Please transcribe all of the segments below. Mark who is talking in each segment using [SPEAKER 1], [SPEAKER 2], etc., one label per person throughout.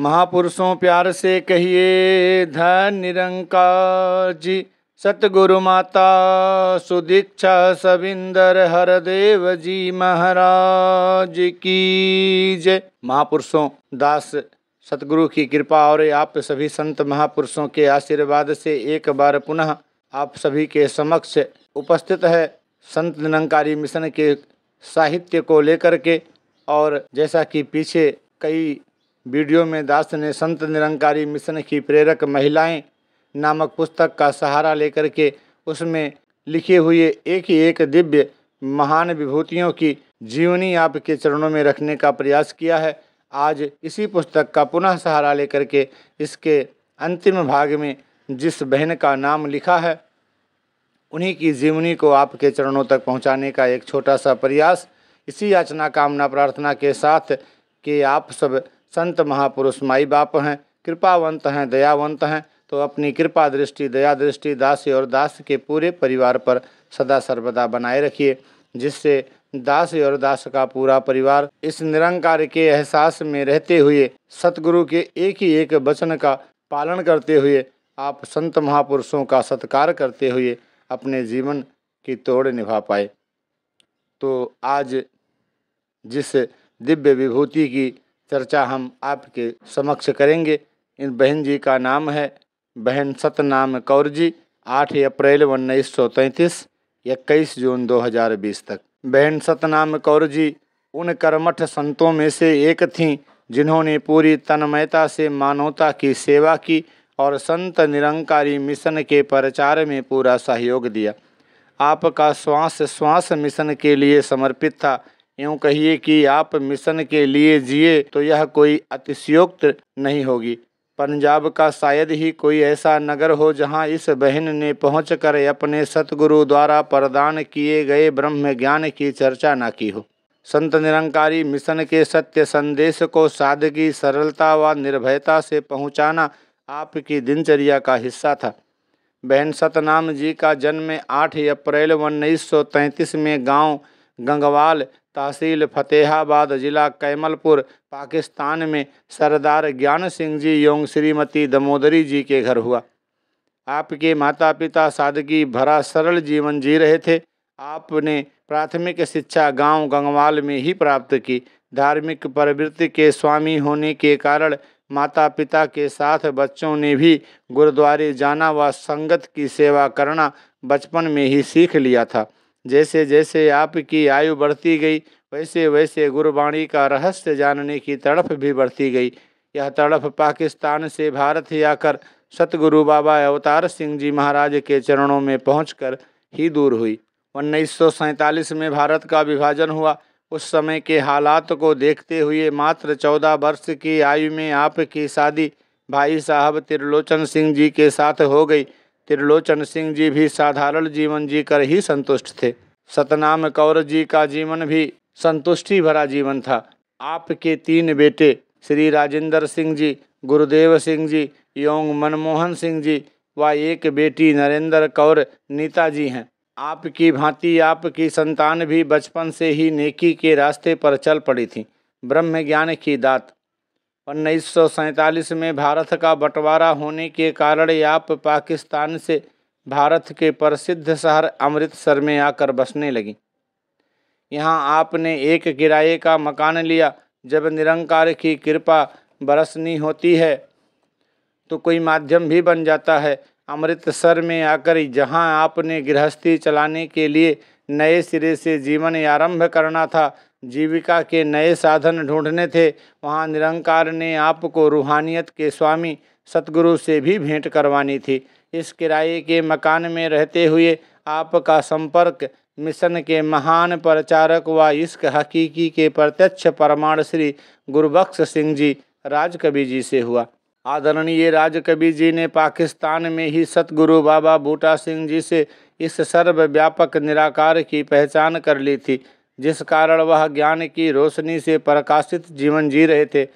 [SPEAKER 1] महापुरुषों प्यार से कहिए धन निरंकार जी सतगुरु माता सुदीक्षा सविंदर हरदेव जी महाराज की जय महापुरुषों दास सतगुरु की कृपा और आप सभी संत महापुरुषों के आशीर्वाद से एक बार पुनः आप सभी के समक्ष उपस्थित है संत निरंकारी मिशन के साहित्य को लेकर के और जैसा कि पीछे कई वीडियो में दास ने संत निरंकारी मिशन की प्रेरक महिलाएं नामक पुस्तक का सहारा लेकर के उसमें लिखे हुए एक ही एक दिव्य महान विभूतियों की जीवनी आपके चरणों में रखने का प्रयास किया है आज इसी पुस्तक का पुनः सहारा लेकर के इसके अंतिम भाग में जिस बहन का नाम लिखा है उन्हीं की जीवनी को आपके चरणों तक पहुंचाने का एक छोटा सा प्रयास इसी याचना कामना प्रार्थना के साथ कि आप सब संत महापुरुष माई बाप हैं कृपावंत हैं दयावंत हैं तो अपनी कृपा दृष्टि दया दृष्टि दास और दास के पूरे परिवार पर सदा सर्वदा बनाए रखिए जिससे दास और दास का पूरा परिवार इस निरंकार के एहसास में रहते हुए सतगुरु के एक ही एक वचन का पालन करते हुए आप संत महापुरुषों का सत्कार करते हुए अपने जीवन की तोड़ निभा पाए तो आज जिस दिव्य विभूति की चर्चा हम आपके समक्ष करेंगे इन बहन जी का नाम है बहन सतनाम कौर जी आठ अप्रैल उन्नीस सौ तैंतीस इक्कीस जून 2020 तक बहन सतनाम कौर जी उन कर्मठ संतों में से एक थीं जिन्होंने पूरी तन्मयता से मानवता की सेवा की और संत निरंकारी मिशन के प्रचार में पूरा सहयोग दिया आपका श्वास श्वास मिशन के लिए समर्पित था यूँ कहिए कि आप मिशन के लिए जिए तो यह कोई अतिशयोक्त नहीं होगी पंजाब का शायद ही कोई ऐसा नगर हो जहां इस बहन ने पहुंचकर अपने सतगुरु द्वारा प्रदान किए गए ब्रह्म ज्ञान की चर्चा न की हो संत निरंकारी मिशन के सत्य संदेश को सादगी सरलता व निर्भयता से पहुंचाना आपकी दिनचर्या का हिस्सा था बहन सतनाम जी का जन्म 8 अप्रैल उन्नीस में गांव गंगवाल तहसील फतेहाबाद ज़िला कैमलपुर पाकिस्तान में सरदार ज्ञान सिंह जी एवं श्रीमती दमोदरी जी के घर हुआ आपके माता पिता सादगी भरा सरल जीवन जी रहे थे आपने प्राथमिक शिक्षा गांव गंगवाल में ही प्राप्त की धार्मिक प्रवृत्ति के स्वामी होने के कारण माता पिता के साथ बच्चों ने भी गुरुद्वारे जाना व संगत की सेवा करना बचपन में ही सीख लिया था जैसे जैसे आपकी आयु बढ़ती गई वैसे वैसे गुरबाणी का रहस्य जानने की तड़प भी बढ़ती गई यह तड़प पाकिस्तान से भारत ही आकर सतगुरु बाबा अवतार सिंह जी महाराज के चरणों में पहुँच ही दूर हुई उन्नीस में भारत का विभाजन हुआ उस समय के हालात को देखते हुए मात्र चौदह वर्ष की आयु में आपकी शादी भाई साहब त्रिलोचन सिंह जी के साथ हो गई त्रिलोचन सिंह जी भी साधारण जीवन जीकर ही संतुष्ट थे सतनाम कौर जी का जीवन भी संतुष्टि भरा जीवन था आपके तीन बेटे श्री राजेंद्र सिंह जी गुरुदेव सिंह जी एवं मनमोहन सिंह जी व एक बेटी नरेंद्र कौर नीता जी हैं आपकी भांति आपकी संतान भी बचपन से ही नेकी के रास्ते पर चल पड़ी थी ब्रह्म ज्ञान की दात उन्नीस में भारत का बंटवारा होने के कारण याप पाकिस्तान से भारत के प्रसिद्ध शहर अमृतसर में आकर बसने लगी यहाँ आपने एक किराए का मकान लिया जब निरंकार की कृपा बरसनी होती है तो कोई माध्यम भी बन जाता है अमृतसर में आकर जहाँ आपने गृहस्थी चलाने के लिए नए सिरे से जीवन आरंभ करना था जीविका के नए साधन ढूंढने थे वहाँ निरंकार ने आपको रूहानियत के स्वामी सतगुरु से भी भेंट करवानी थी इस किराए के मकान में रहते हुए आपका संपर्क मिशन के महान प्रचारक व इश्क हकीकी के प्रत्यक्ष प्रमाण श्री गुरुबख्श सिंह जी राजकवि जी से हुआ आदरणीय राजकवि जी ने पाकिस्तान में ही सतगुरु बाबा बूटा सिंह जी से इस सर्वव्यापक निराकार की पहचान कर ली थी जिस कारण वह ज्ञान की रोशनी से प्रकाशित जीवन जी रहे थे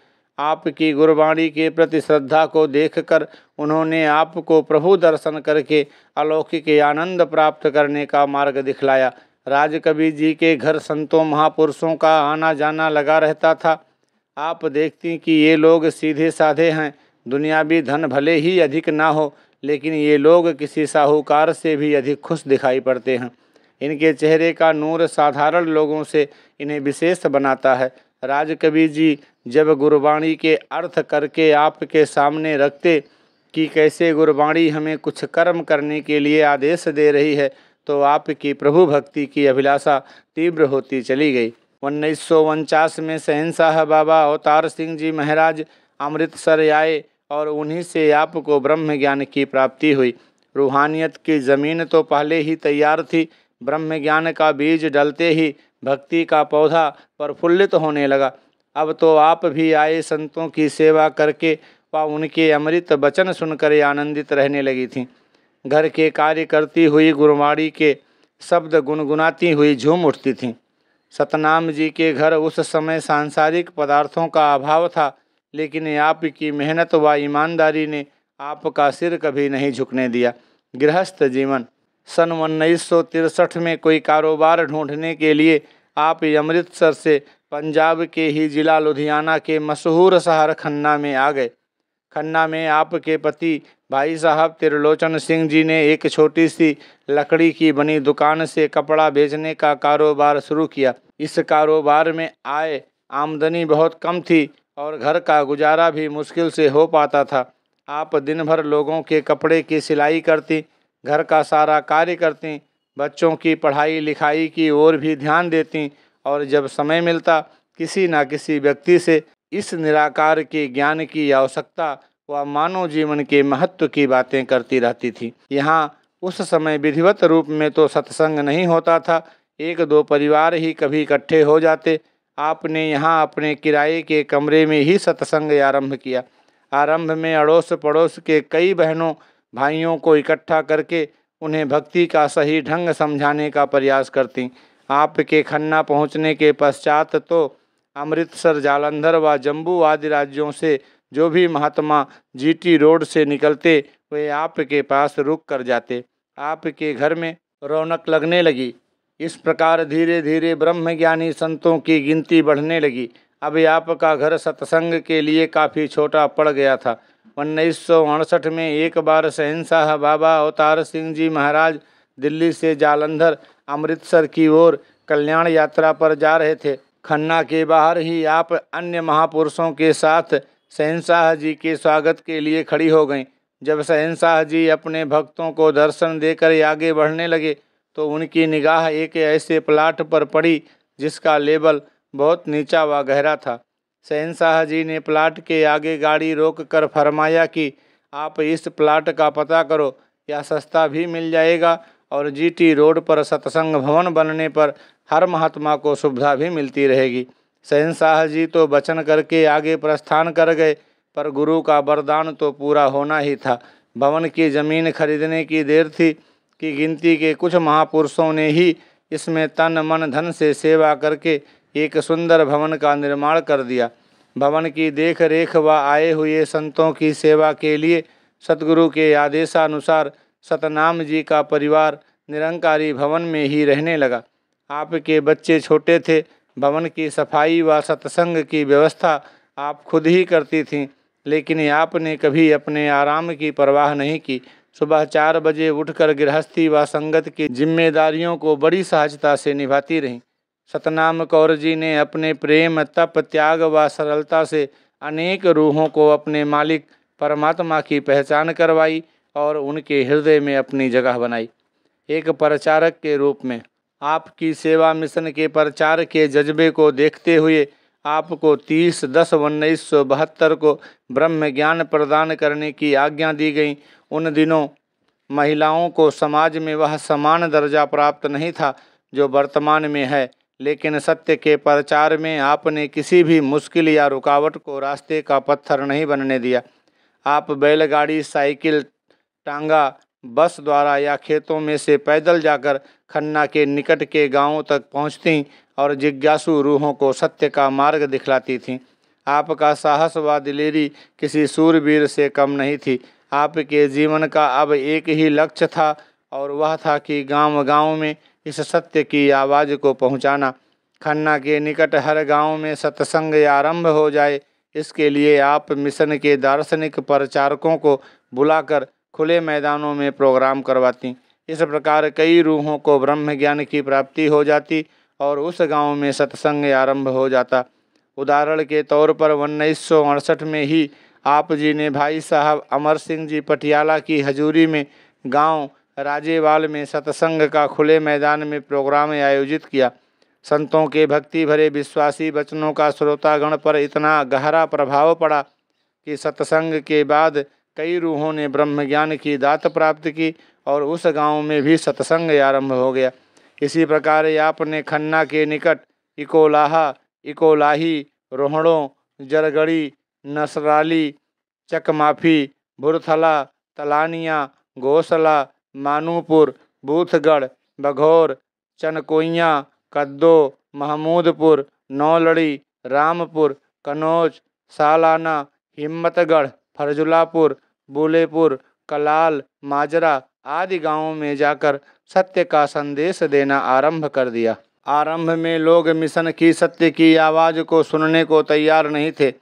[SPEAKER 1] आपकी गुरबाणी के प्रति श्रद्धा को देखकर उन्होंने आपको प्रभु दर्शन करके अलौकिक आनंद प्राप्त करने का मार्ग दिखलाया राजकवि जी के घर संतों महापुरुषों का आना जाना लगा रहता था आप देखती कि ये लोग सीधे साधे हैं दुनिया भी धन भले ही अधिक ना हो लेकिन ये लोग किसी साहूकार से भी अधिक खुश दिखाई पड़ते हैं इनके चेहरे का नूर साधारण लोगों से इन्हें विशेष बनाता है राजकवि जी जब गुरबाणी के अर्थ करके आपके सामने रखते कि कैसे गुरबाणी हमें कुछ कर्म करने के लिए आदेश दे रही है तो आपकी प्रभु भक्ति की अभिलाषा तीव्र होती चली गई उन्नीस में सहनशाह बाबा अवतार सिंह जी महाराज अमृतसर आए और उन्हीं से आपको ब्रह्म ज्ञान की प्राप्ति हुई रूहानियत की ज़मीन तो पहले ही तैयार थी ब्रह्म ज्ञान का बीज डलते ही भक्ति का पौधा प्रफुल्लित होने लगा अब तो आप भी आए संतों की सेवा करके व उनके अमृत वचन सुनकर आनंदित रहने लगी थी घर के कार्य करती हुई गुरुवाणी के शब्द गुनगुनाती हुई झूम उठती थीं सतनाम जी के घर उस समय सांसारिक पदार्थों का अभाव था लेकिन आपकी मेहनत व ईमानदारी ने आपका सिर कभी नहीं झुकने दिया गृहस्थ जीवन सन उन्नीस में कोई कारोबार ढूंढने के लिए आप अमृतसर से पंजाब के ही ज़िला लुधियाना के मशहूर शहर खन्ना में आ गए खन्ना में आपके पति भाई साहब त्रिलोचन सिंह जी ने एक छोटी सी लकड़ी की बनी दुकान से कपड़ा बेचने का कारोबार शुरू किया इस कारोबार में आए आमदनी बहुत कम थी और घर का गुजारा भी मुश्किल से हो पाता था आप दिन भर लोगों के कपड़े की सिलाई करती घर का सारा कार्य करती बच्चों की पढ़ाई लिखाई की ओर भी ध्यान देती और जब समय मिलता किसी ना किसी व्यक्ति से इस निराकार के ज्ञान की आवश्यकता व मानव जीवन के महत्व की बातें करती रहती थी यहाँ उस समय विधिवत रूप में तो सत्संग नहीं होता था एक दो परिवार ही कभी इकट्ठे हो जाते आपने यहाँ अपने किराए के कमरे में ही सत्संग आरंभ किया आरंभ में अड़ोस पड़ोस के कई बहनों भाइयों को इकट्ठा करके उन्हें भक्ति का सही ढंग समझाने का प्रयास करती आपके खन्ना पहुंचने के पश्चात तो अमृतसर जालंधर व जम्बू आदि राज्यों से जो भी महात्मा जीटी रोड से निकलते वे आपके पास रुक कर जाते आपके घर में रौनक लगने लगी इस प्रकार धीरे धीरे ब्रह्मज्ञानी संतों की गिनती बढ़ने लगी अब आपका घर सत्संग के लिए काफ़ी छोटा पड़ गया था उन्नीस में एक बार शहनशाह बाबा अवतार सिंह जी महाराज दिल्ली से जालंधर अमृतसर की ओर कल्याण यात्रा पर जा रहे थे खन्ना के बाहर ही आप अन्य महापुरुषों के साथ शहनशाह जी के स्वागत के लिए खड़ी हो गईं जब शहनशाह जी अपने भक्तों को दर्शन देकर आगे बढ़ने लगे तो उनकी निगाह एक ऐसे प्लाट पर पड़ी जिसका लेबल बहुत नीचा व गहरा था शहनशाह जी ने प्लाट के आगे गाड़ी रोक कर फरमाया कि आप इस प्लाट का पता करो या सस्ता भी मिल जाएगा और जीटी रोड पर सत्संग भवन बनने पर हर महात्मा को सुविधा भी मिलती रहेगी शहनशाह जी तो वचन करके आगे प्रस्थान कर गए पर गुरु का वरदान तो पूरा होना ही था भवन की ज़मीन खरीदने की देर थी कि गिनती के कुछ महापुरुषों ने ही इसमें तन मन धन से सेवा करके एक सुंदर भवन का निर्माण कर दिया भवन की देख रेख व आए हुए संतों की सेवा के लिए सतगुरु के आदेशानुसार सतनाम जी का परिवार निरंकारी भवन में ही रहने लगा आपके बच्चे छोटे थे भवन की सफाई व सत्संग की व्यवस्था आप खुद ही करती थीं लेकिन आपने कभी अपने आराम की परवाह नहीं की सुबह चार बजे उठकर गृहस्थी व संगत की जिम्मेदारियों को बड़ी सहजता से निभाती रहीं सतनाम कौर जी ने अपने प्रेम तप त्याग व सरलता से अनेक रूहों को अपने मालिक परमात्मा की पहचान करवाई और उनके हृदय में अपनी जगह बनाई एक प्रचारक के रूप में आपकी सेवा मिशन के प्रचार के जज्बे को देखते हुए आपको तीस दस उन्नीस सौ बहत्तर को ब्रह्म ज्ञान प्रदान करने की आज्ञा दी गई उन दिनों महिलाओं को समाज में वह समान दर्जा प्राप्त नहीं था जो वर्तमान में है लेकिन सत्य के प्रचार में आपने किसी भी मुश्किल या रुकावट को रास्ते का पत्थर नहीं बनने दिया आप बैलगाड़ी साइकिल टांगा बस द्वारा या खेतों में से पैदल जाकर खन्ना के निकट के गांवों तक पहुंचती और जिज्ञासु रूहों को सत्य का मार्ग दिखलाती थीं आपका साहस व दिलेरी किसी सूरवीर से कम नहीं थी आपके जीवन का अब एक ही लक्ष्य था और वह था कि गांव गांव में इस सत्य की आवाज़ को पहुंचाना खन्ना के निकट हर गांव में सत्संग आरंभ हो जाए इसके लिए आप मिशन के दार्शनिक प्रचारकों को बुलाकर खुले मैदानों में प्रोग्राम करवाती इस प्रकार कई रूहों को ब्रह्म ज्ञान की प्राप्ति हो जाती और उस गांव में सत्संग आरंभ हो जाता उदाहरण के तौर पर उन्नीस में ही आप जी ने भाई साहब अमर सिंह जी पटियाला की हजूरी में गांव राजेवाल में सत्संग का खुले मैदान में प्रोग्राम आयोजित किया संतों के भक्ति भरे विश्वासी वचनों का श्रोतागण पर इतना गहरा प्रभाव पड़ा कि सत्संग के बाद कई रूहों ने ब्रह्म ज्ञान की दात प्राप्त की और उस गांव में भी सत्संग आरंभ हो गया इसी प्रकार आपने खन्ना के निकट इकोलाहा इकोलाही रोहड़ों जरगड़ी नसराली चकमाफी भुरथला तलानिया घोसला मानूपुर बूथगढ़ बघौर चनकोइया कद्दो महमूदपुर नौलड़ी रामपुर कनौज सालाना हिम्मतगढ़ फर्जुलापुर बूलेपुर कलाल माजरा आदि गांवों में जाकर सत्य का संदेश देना आरंभ कर दिया आरंभ में लोग मिशन की सत्य की आवाज़ को सुनने को तैयार नहीं थे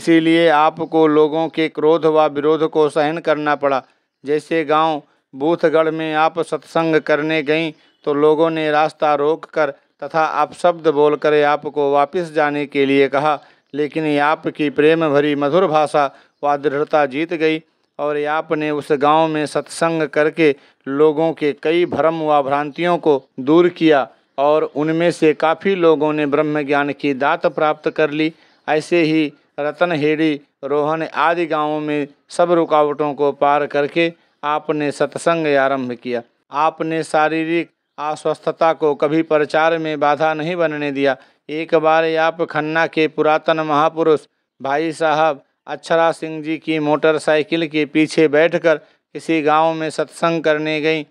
[SPEAKER 1] इसीलिए आपको लोगों के क्रोध व विरोध को सहन करना पड़ा जैसे गांव बूथगढ़ में आप सत्संग करने गई तो लोगों ने रास्ता रोककर तथा आप शब्द बोलकर आपको वापस जाने के लिए कहा लेकिन आपकी प्रेम भरी मधुर भाषा व दृढ़ता जीत गई और आपने उस गांव में सत्संग करके लोगों के कई भ्रम व भ्रांतियों को दूर किया और उनमें से काफ़ी लोगों ने ब्रह्म ज्ञान की दात प्राप्त कर ली ऐसे ही रतनहेड़ी रोहन आदि गांवों में सब रुकावटों को पार करके आपने सत्संग आरंभ किया आपने शारीरिक अस्वस्थता को कभी प्रचार में बाधा नहीं बनने दिया एक बार आप खन्ना के पुरातन महापुरुष भाई साहब अक्षरा सिंह जी की मोटरसाइकिल के पीछे बैठकर किसी गांव में सत्संग करने गई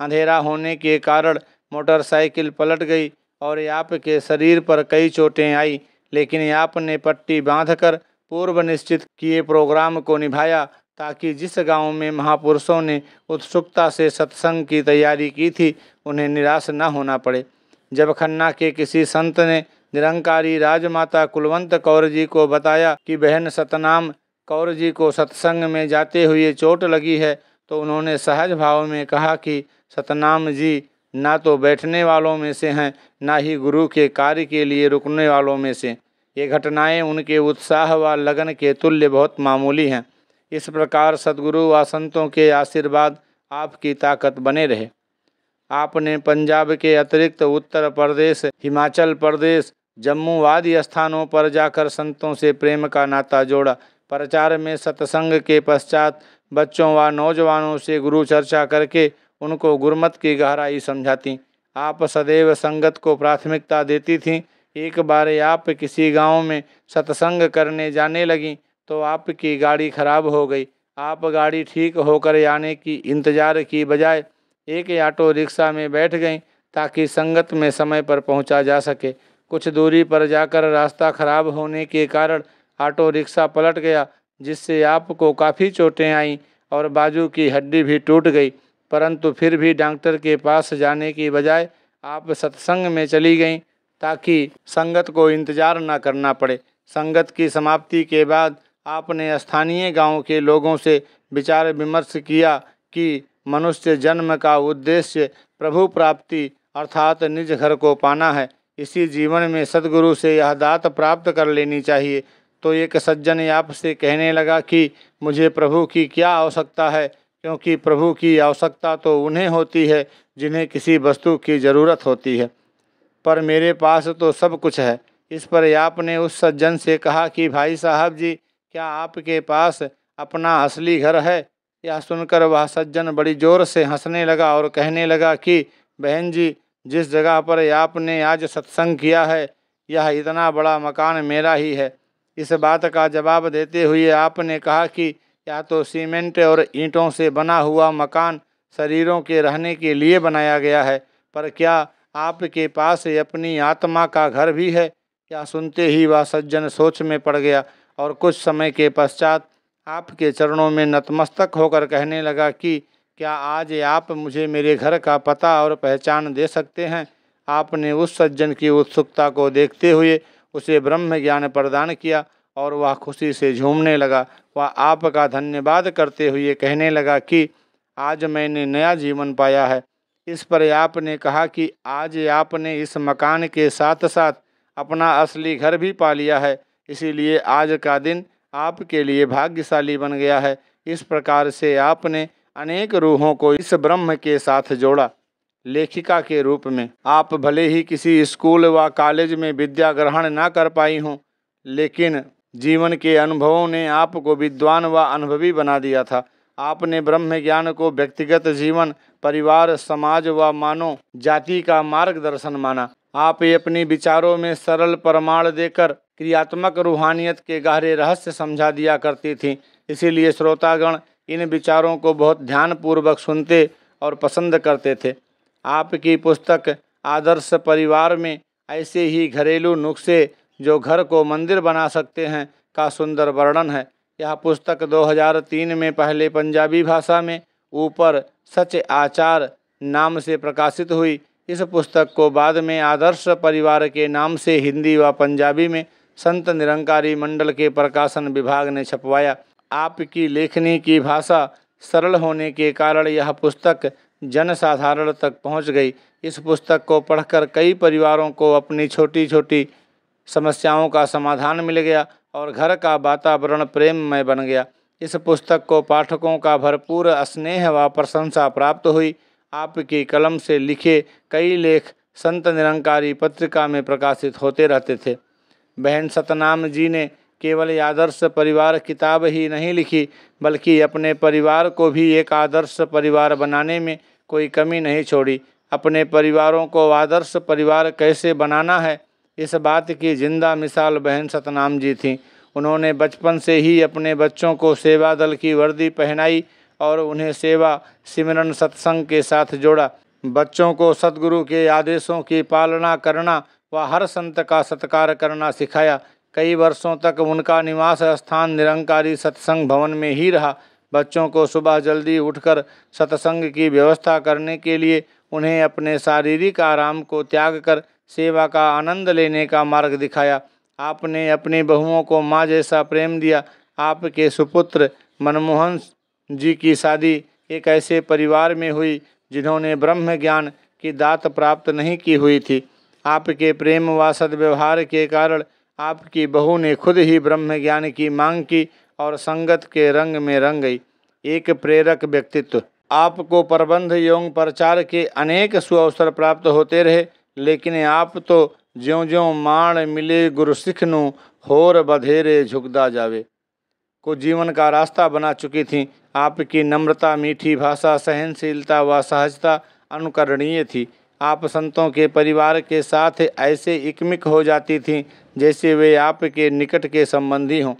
[SPEAKER 1] अंधेरा होने के कारण मोटरसाइकिल पलट गई और आपके शरीर पर कई चोटें आई लेकिन आपने पट्टी बांधकर पूर्व निश्चित किए प्रोग्राम को निभाया ताकि जिस गांव में महापुरुषों ने उत्सुकता से सत्संग की तैयारी की थी उन्हें निराश न होना पड़े जब खन्ना के किसी संत ने निरंकारी राजमाता कुलवंत कौर जी को बताया कि बहन सतनाम कौर जी को सत्संग में जाते हुए चोट लगी है तो उन्होंने सहज भाव में कहा कि सतनाम जी ना तो बैठने वालों में से हैं ना ही गुरु के कार्य के लिए रुकने वालों में से ये घटनाएं उनके उत्साह व लगन के तुल्य बहुत मामूली हैं इस प्रकार सदगुरु व संतों के आशीर्वाद आपकी ताकत बने रहे आपने पंजाब के अतिरिक्त उत्तर प्रदेश हिमाचल प्रदेश जम्मू आदि स्थानों पर जाकर संतों से प्रेम का नाता जोड़ा प्रचार में सत्संग के पश्चात बच्चों व नौजवानों से गुरु चर्चा करके उनको गुरमत की गहराई समझाती आप सदैव संगत को प्राथमिकता देती थीं एक बार आप किसी गांव में सत्संग करने जाने लगीं तो आपकी गाड़ी ख़राब हो गई आप गाड़ी ठीक होकर आने की इंतज़ार की बजाय एक ऑटो रिक्शा में बैठ गई ताकि संगत में समय पर पहुंचा जा सके कुछ दूरी पर जाकर रास्ता खराब होने के कारण ऑटो रिक्शा पलट गया जिससे आपको काफ़ी चोटें आईं और बाजू की हड्डी भी टूट गई परंतु फिर भी डॉक्टर के पास जाने की बजाय आप सत्संग में चली गईं ताकि संगत को इंतज़ार ना करना पड़े संगत की समाप्ति के बाद आपने स्थानीय गांव के लोगों से विचार विमर्श किया कि मनुष्य जन्म का उद्देश्य प्रभु प्राप्ति अर्थात निज घर को पाना है इसी जीवन में सदगुरु से यह दात प्राप्त कर लेनी चाहिए तो एक सज्जन आपसे कहने लगा कि मुझे प्रभु की क्या आवश्यकता है क्योंकि प्रभु की आवश्यकता तो उन्हें होती है जिन्हें किसी वस्तु की ज़रूरत होती है पर मेरे पास तो सब कुछ है इस पर आपने उस सज्जन से कहा कि भाई साहब जी क्या आपके पास अपना असली घर है यह सुनकर वह सज्जन बड़ी जोर से हंसने लगा और कहने लगा कि बहन जी जिस जगह पर आपने आज सत्संग किया है यह इतना बड़ा मकान मेरा ही है इस बात का जवाब देते हुए आपने कहा कि या तो सीमेंट और ईंटों से बना हुआ मकान शरीरों के रहने के लिए बनाया गया है पर क्या आपके पास अपनी आत्मा का घर भी है क्या सुनते ही वह सज्जन सोच में पड़ गया और कुछ समय के पश्चात आपके चरणों में नतमस्तक होकर कहने लगा कि क्या आज आप मुझे मेरे घर का पता और पहचान दे सकते हैं आपने उस सज्जन की उत्सुकता को देखते हुए उसे ब्रह्म ज्ञान प्रदान किया और वह खुशी से झूमने लगा वह आपका धन्यवाद करते हुए कहने लगा कि आज मैंने नया जीवन पाया है इस पर आपने कहा कि आज आपने इस मकान के साथ साथ अपना असली घर भी पा लिया है इसीलिए आज का दिन आपके लिए भाग्यशाली बन गया है इस प्रकार से आपने अनेक रूहों को इस ब्रह्म के साथ जोड़ा लेखिका के रूप में आप भले ही किसी स्कूल व कॉलेज में विद्या ग्रहण ना कर पाई हों लेकिन जीवन के अनुभवों ने आपको विद्वान व अनुभवी बना दिया था आपने ब्रह्म ज्ञान को व्यक्तिगत जीवन परिवार समाज व मानव जाति का मार्गदर्शन माना आप ये अपनी विचारों में सरल प्रमाण देकर क्रियात्मक रूहानियत के गहरे रहस्य समझा दिया करती थी इसीलिए श्रोतागण इन विचारों को बहुत ध्यानपूर्वक सुनते और पसंद करते थे आपकी पुस्तक आदर्श परिवार में ऐसे ही घरेलू नुस्खे जो घर को मंदिर बना सकते हैं का सुंदर वर्णन है यह पुस्तक 2003 में पहले पंजाबी भाषा में ऊपर सच आचार नाम से प्रकाशित हुई इस पुस्तक को बाद में आदर्श परिवार के नाम से हिंदी व पंजाबी में संत निरंकारी मंडल के प्रकाशन विभाग ने छपवाया आपकी लेखनी की भाषा सरल होने के कारण यह पुस्तक जनसाधारण तक पहुंच गई इस पुस्तक को पढ़कर कई परिवारों को अपनी छोटी छोटी समस्याओं का समाधान मिल गया और घर का वातावरण प्रेममय बन गया इस पुस्तक को पाठकों का भरपूर स्नेह व प्रशंसा प्राप्त हुई आपकी कलम से लिखे कई लेख संत निरंकारी पत्रिका में प्रकाशित होते रहते थे बहन सतनाम जी ने केवल आदर्श परिवार किताब ही नहीं लिखी बल्कि अपने परिवार को भी एक आदर्श परिवार बनाने में कोई कमी नहीं छोड़ी अपने परिवारों को आदर्श परिवार कैसे बनाना है इस बात की जिंदा मिसाल बहन सतनाम जी थी उन्होंने बचपन से ही अपने बच्चों को सेवा दल की वर्दी पहनाई और उन्हें सेवा सिमरन सत्संग के साथ जोड़ा बच्चों को सदगुरु के आदेशों की पालना करना व हर संत का सत्कार करना सिखाया कई वर्षों तक उनका निवास स्थान निरंकारी सत्संग भवन में ही रहा बच्चों को सुबह जल्दी उठकर सत्संग की व्यवस्था करने के लिए उन्हें अपने शारीरिक आराम को त्याग कर सेवा का आनंद लेने का मार्ग दिखाया आपने अपनी बहुओं को माँ जैसा प्रेम दिया आपके सुपुत्र मनमोहन जी की शादी एक ऐसे परिवार में हुई जिन्होंने ब्रह्म ज्ञान की दात प्राप्त नहीं की हुई थी आपके प्रेम व सद्व्यवहार के कारण आपकी बहू ने खुद ही ब्रह्म ज्ञान की मांग की और संगत के रंग में रंग गई एक प्रेरक व्यक्तित्व आपको प्रबंध एवं प्रचार के अनेक सुअवसर प्राप्त होते रहे लेकिन आप तो ज्यों ज्यों माण मिले गुरु नु होर बधेरे झुकदा जावे को जीवन का रास्ता बना चुकी थी आपकी नम्रता मीठी भाषा सहनशीलता व सहजता अनुकरणीय थी आप संतों के परिवार के साथ ऐसे इकमिक हो जाती थीं जैसे वे आपके निकट के संबंधी हों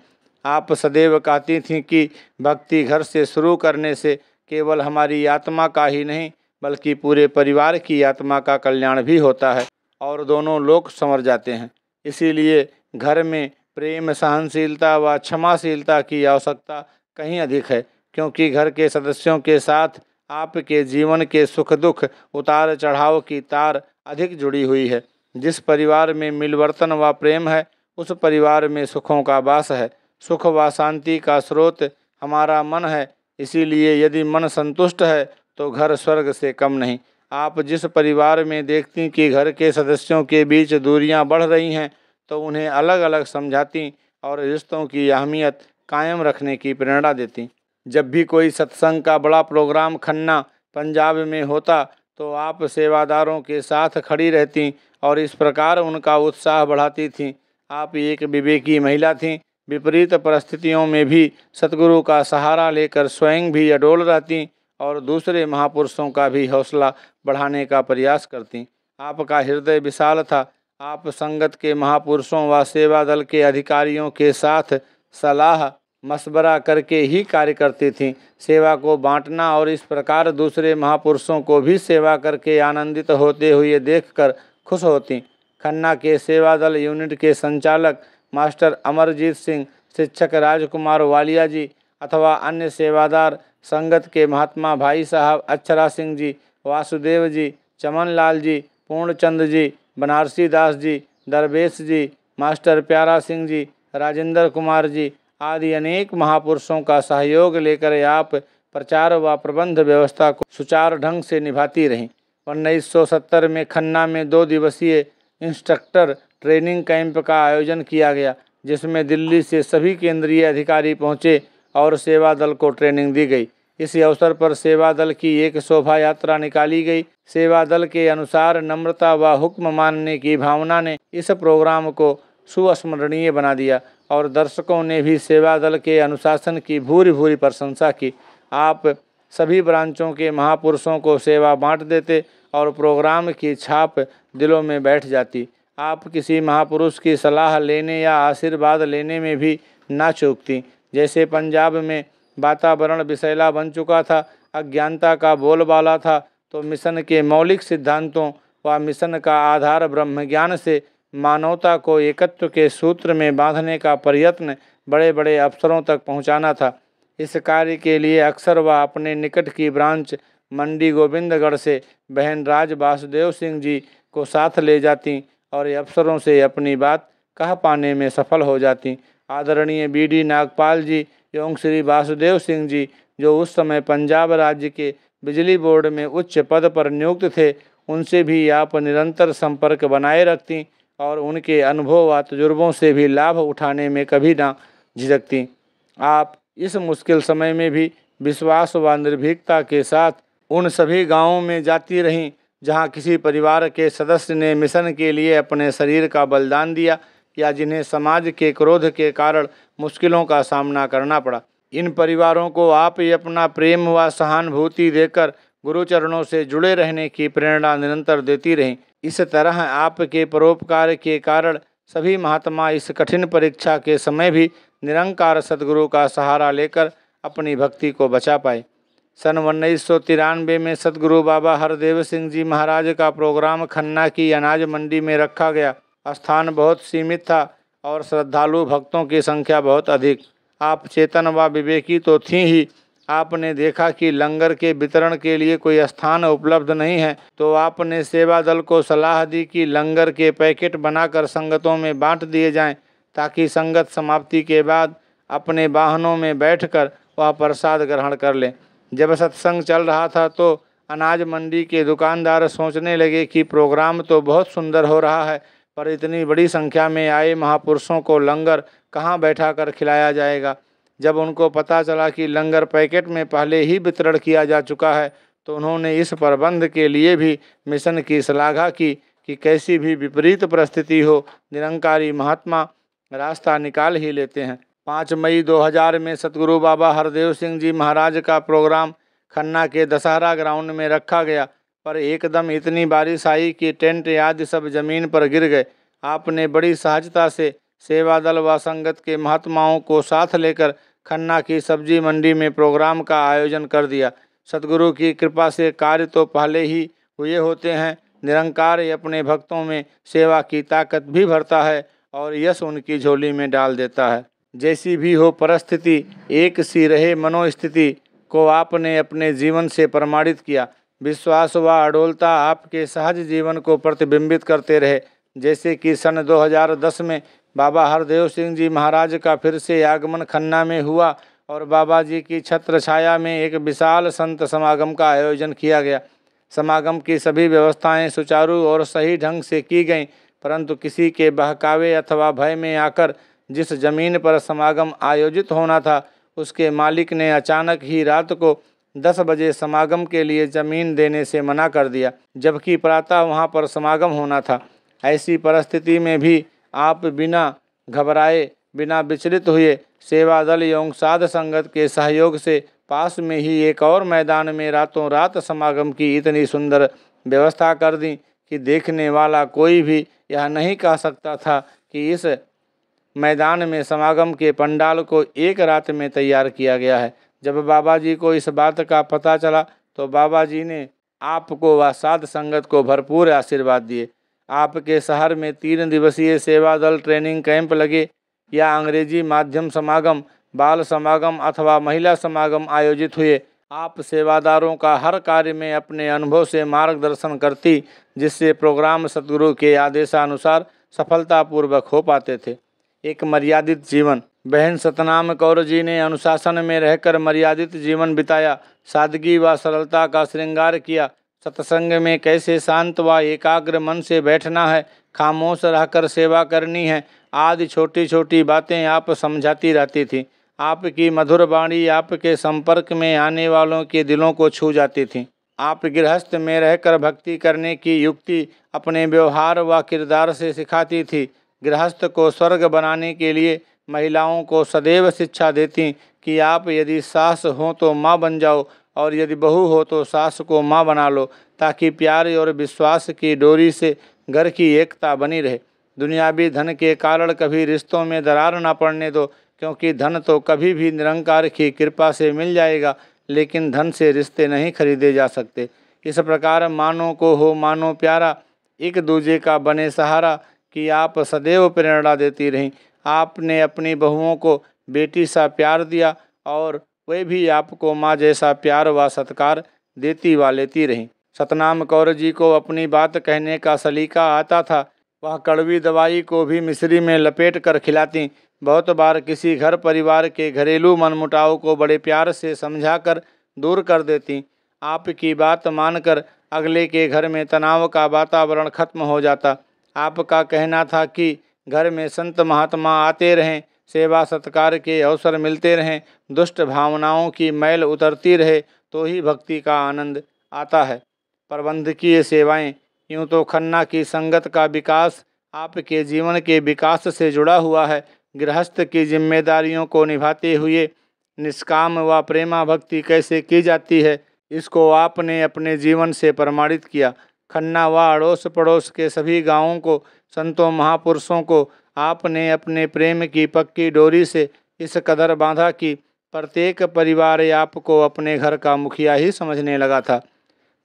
[SPEAKER 1] आप सदैव कहती थीं कि भक्ति घर से शुरू करने से केवल हमारी आत्मा का ही नहीं बल्कि पूरे परिवार की आत्मा का कल्याण भी होता है और दोनों लोग संवर जाते हैं इसीलिए घर में प्रेम सहनशीलता व क्षमाशीलता की आवश्यकता कहीं अधिक है क्योंकि घर के सदस्यों के साथ आपके जीवन के सुख दुख उतार चढ़ाव की तार अधिक जुड़ी हुई है जिस परिवार में मिलवर्तन व प्रेम है उस परिवार में सुखों का वास है सुख व शांति का स्रोत हमारा मन है इसीलिए यदि मन संतुष्ट है तो घर स्वर्ग से कम नहीं आप जिस परिवार में देखती कि घर के सदस्यों के बीच दूरियां बढ़ रही हैं तो उन्हें अलग अलग समझाती और रिश्तों की अहमियत कायम रखने की प्रेरणा देती जब भी कोई सत्संग का बड़ा प्रोग्राम खन्ना पंजाब में होता तो आप सेवादारों के साथ खड़ी रहती और इस प्रकार उनका उत्साह बढ़ाती थीं आप एक विवेकी महिला थीं विपरीत परिस्थितियों में भी सतगुरु का सहारा लेकर स्वयं भी अडोल रहती और दूसरे महापुरुषों का भी हौसला बढ़ाने का प्रयास करती आपका हृदय विशाल था आप संगत के महापुरुषों व सेवा दल के अधिकारियों के साथ सलाह मशवरा करके ही कार्य करती थीं सेवा को बांटना और इस प्रकार दूसरे महापुरुषों को भी सेवा करके आनंदित होते हुए देखकर खुश होती खन्ना के सेवा दल यूनिट के संचालक मास्टर अमरजीत सिंह शिक्षक राजकुमार वालिया जी अथवा अन्य सेवादार संगत के महात्मा भाई साहब अक्षरा सिंह जी वासुदेव जी चमन लाल जी पूर्णचंद जी बनारसी दास जी दरवेश जी मास्टर प्यारा सिंह जी राजेंद्र कुमार जी आदि अनेक महापुरुषों का सहयोग लेकर आप प्रचार व प्रबंध व्यवस्था को सुचारू ढंग से निभाती रहीं उन्नीस में खन्ना में दो दिवसीय इंस्ट्रक्टर ट्रेनिंग कैंप का आयोजन किया गया जिसमें दिल्ली से सभी केंद्रीय अधिकारी पहुंचे और सेवा दल को ट्रेनिंग दी गई इस अवसर पर सेवा दल की एक शोभा यात्रा निकाली गई सेवा दल के अनुसार नम्रता व हुक्म मानने की भावना ने इस प्रोग्राम को सुस्मरणीय बना दिया और दर्शकों ने भी सेवा दल के अनुशासन की भूरी भूरी प्रशंसा की आप सभी ब्रांचों के महापुरुषों को सेवा बांट देते और प्रोग्राम की छाप दिलों में बैठ जाती आप किसी महापुरुष की सलाह लेने या आशीर्वाद लेने में भी ना चूकती जैसे पंजाब में वातावरण विषैला बन चुका था अज्ञानता का बोलबाला था तो मिशन के मौलिक सिद्धांतों व मिशन का आधार ब्रह्म ज्ञान से मानवता को एकत्व के सूत्र में बांधने का प्रयत्न बड़े बड़े अफसरों तक पहुंचाना था इस कार्य के लिए अक्सर वह अपने निकट की ब्रांच मंडी गोविंदगढ़ से बहन राज वासुदेव सिंह जी को साथ ले जाती और अफसरों से अपनी बात कह पाने में सफल हो जाती आदरणीय बीडी नागपाल जी एवं श्री वासुदेव सिंह जी जो उस समय पंजाब राज्य के बिजली बोर्ड में उच्च पद पर नियुक्त थे उनसे भी आप निरंतर संपर्क बनाए रखती और उनके अनुभव व तजुर्बों से भी लाभ उठाने में कभी ना झिझकती आप इस मुश्किल समय में भी विश्वास व निर्भीकता के साथ उन सभी गांवों में जाती रहीं जहां किसी परिवार के सदस्य ने मिशन के लिए अपने शरीर का बलिदान दिया या जिन्हें समाज के क्रोध के कारण मुश्किलों का सामना करना पड़ा इन परिवारों को आप ही अपना प्रेम व सहानुभूति देकर गुरुचरणों से जुड़े रहने की प्रेरणा निरंतर देती रहें इस तरह आपके परोपकार के कारण सभी महात्मा इस कठिन परीक्षा के समय भी निरंकार सदगुरु का सहारा लेकर अपनी भक्ति को बचा पाए सन उन्नीस में सदगुरु बाबा हरदेव सिंह जी महाराज का प्रोग्राम खन्ना की अनाज मंडी में रखा गया स्थान बहुत सीमित था और श्रद्धालु भक्तों की संख्या बहुत अधिक आप चेतन व विवेकी तो थी ही आपने देखा कि लंगर के वितरण के लिए कोई स्थान उपलब्ध नहीं है तो आपने सेवा दल को सलाह दी कि लंगर के पैकेट बनाकर संगतों में बांट दिए जाएं ताकि संगत समाप्ति के बाद अपने वाहनों में बैठकर वह प्रसाद ग्रहण कर लें जब सत्संग चल रहा था तो अनाज मंडी के दुकानदार सोचने लगे कि प्रोग्राम तो बहुत सुंदर हो रहा है पर इतनी बड़ी संख्या में आए महापुरुषों को लंगर कहाँ बैठा कर खिलाया जाएगा जब उनको पता चला कि लंगर पैकेट में पहले ही वितरण किया जा चुका है तो उन्होंने इस प्रबंध के लिए भी मिशन की सलाह की कि कैसी भी विपरीत परिस्थिति हो निरंकारी महात्मा रास्ता निकाल ही लेते हैं पाँच मई 2000 में सतगुरु बाबा हरदेव सिंह जी महाराज का प्रोग्राम खन्ना के दशहरा ग्राउंड में रखा गया पर एकदम इतनी बारिश आई कि टेंट आदि सब जमीन पर गिर गए आपने बड़ी सहजता से सेवा दल व संगत के महात्माओं को साथ लेकर खन्ना की सब्जी मंडी में प्रोग्राम का आयोजन कर दिया सतगुरु की कृपा से कार्य तो पहले ही हुए होते हैं निरंकार अपने भक्तों में सेवा की ताकत भी भरता है और यश उनकी झोली में डाल देता है जैसी भी हो परिस्थिति एक सी रहे मनोस्थिति को आपने अपने जीवन से प्रमाणित किया विश्वास व अडोलता आपके सहज जीवन को प्रतिबिंबित करते रहे जैसे कि सन 2010 में बाबा हरदेव सिंह जी महाराज का फिर से आगमन खन्ना में हुआ और बाबा जी की छत्र छाया में एक विशाल संत समागम का आयोजन किया गया समागम की सभी व्यवस्थाएं सुचारू और सही ढंग से की गईं परंतु किसी के बहकावे अथवा भय में आकर जिस जमीन पर समागम आयोजित होना था उसके मालिक ने अचानक ही रात को दस बजे समागम के लिए जमीन देने से मना कर दिया जबकि प्रातः वहाँ पर समागम होना था ऐसी परिस्थिति में भी आप बिना घबराए बिना विचलित हुए सेवा दल एवं साध संगत के सहयोग से पास में ही एक और मैदान में रातों रात समागम की इतनी सुंदर व्यवस्था कर दी कि देखने वाला कोई भी यह नहीं कह सकता था कि इस मैदान में समागम के पंडाल को एक रात में तैयार किया गया है जब बाबा जी को इस बात का पता चला तो बाबा जी ने आपको व साध संगत को भरपूर आशीर्वाद दिए आपके शहर में तीन दिवसीय सेवा दल ट्रेनिंग कैंप लगे या अंग्रेजी माध्यम समागम बाल समागम अथवा महिला समागम आयोजित हुए आप सेवादारों का हर कार्य में अपने अनुभव से मार्गदर्शन करती जिससे प्रोग्राम सदगुरु के आदेशानुसार सफलतापूर्वक हो पाते थे एक मर्यादित जीवन बहन सतनाम कौर जी ने अनुशासन में रहकर मर्यादित जीवन बिताया सादगी व सरलता का श्रृंगार किया सत्संग में कैसे शांत व एकाग्र मन से बैठना है खामोश रहकर सेवा करनी है आदि छोटी छोटी बातें आप समझाती रहती थी आपकी मधुर वाणी आपके संपर्क में आने वालों के दिलों को छू जाती थी आप गृहस्थ में रहकर भक्ति करने की युक्ति अपने व्यवहार व किरदार से सिखाती थी गृहस्थ को स्वर्ग बनाने के लिए महिलाओं को सदैव शिक्षा देती कि आप यदि सास हो तो माँ बन जाओ और यदि बहू हो तो सास को माँ बना लो ताकि प्यार और विश्वास की डोरी से घर की एकता बनी रहे दुनियावी धन के कारण कभी रिश्तों में दरार ना पड़ने दो क्योंकि धन तो कभी भी निरंकार की कृपा से मिल जाएगा लेकिन धन से रिश्ते नहीं खरीदे जा सकते इस प्रकार मानो को हो मानो प्यारा एक दूजे का बने सहारा कि आप सदैव प्रेरणा देती रहीं आपने अपनी बहुओं को बेटी सा प्यार दिया और वे भी आपको माँ जैसा प्यार व सत्कार देती व लेती रहीं सतनाम कौर जी को अपनी बात कहने का सलीका आता था वह कड़वी दवाई को भी मिश्री में लपेट कर खिलाती बहुत बार किसी घर परिवार के घरेलू मनमुटाव को बड़े प्यार से समझा कर दूर कर देती आपकी बात मानकर अगले के घर में तनाव का वातावरण खत्म हो जाता आपका कहना था कि घर में संत महात्मा आते रहें सेवा सत्कार के अवसर मिलते रहें दुष्ट भावनाओं की मैल उतरती रहे तो ही भक्ति का आनंद आता है प्रबंधकीय सेवाएं यूँ तो खन्ना की संगत का विकास आपके जीवन के विकास से जुड़ा हुआ है गृहस्थ की जिम्मेदारियों को निभाते हुए निष्काम व प्रेमा भक्ति कैसे की जाती है इसको आपने अपने जीवन से प्रमाणित किया खन्ना व अड़ोस पड़ोस के सभी गांवों को संतों महापुरुषों को आपने अपने प्रेम की पक्की डोरी से इस कदर बांधा कि प्रत्येक परिवार आपको अपने घर का मुखिया ही समझने लगा था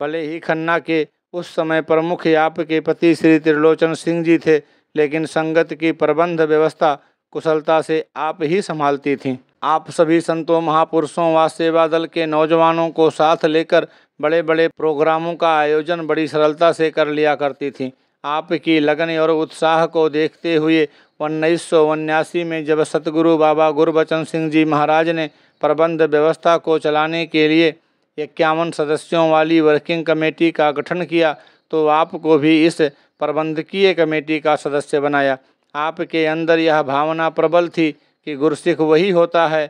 [SPEAKER 1] भले ही खन्ना के उस समय प्रमुख आप के पति श्री त्रिलोचन सिंह जी थे लेकिन संगत की प्रबंध व्यवस्था कुशलता से आप ही संभालती थीं आप सभी संतों महापुरुषों व सेवा दल के नौजवानों को साथ लेकर बड़े बड़े प्रोग्रामों का आयोजन बड़ी सरलता से कर लिया करती थी आपकी लगन और उत्साह को देखते हुए उन्नीस सौ उन्यासी में जब सतगुरु बाबा गुरबचन सिंह जी महाराज ने प्रबंध व्यवस्था को चलाने के लिए इक्यावन सदस्यों वाली वर्किंग कमेटी का गठन किया तो आपको भी इस प्रबंधकीय कमेटी का सदस्य बनाया आपके अंदर यह भावना प्रबल थी कि गुरसिख वही होता है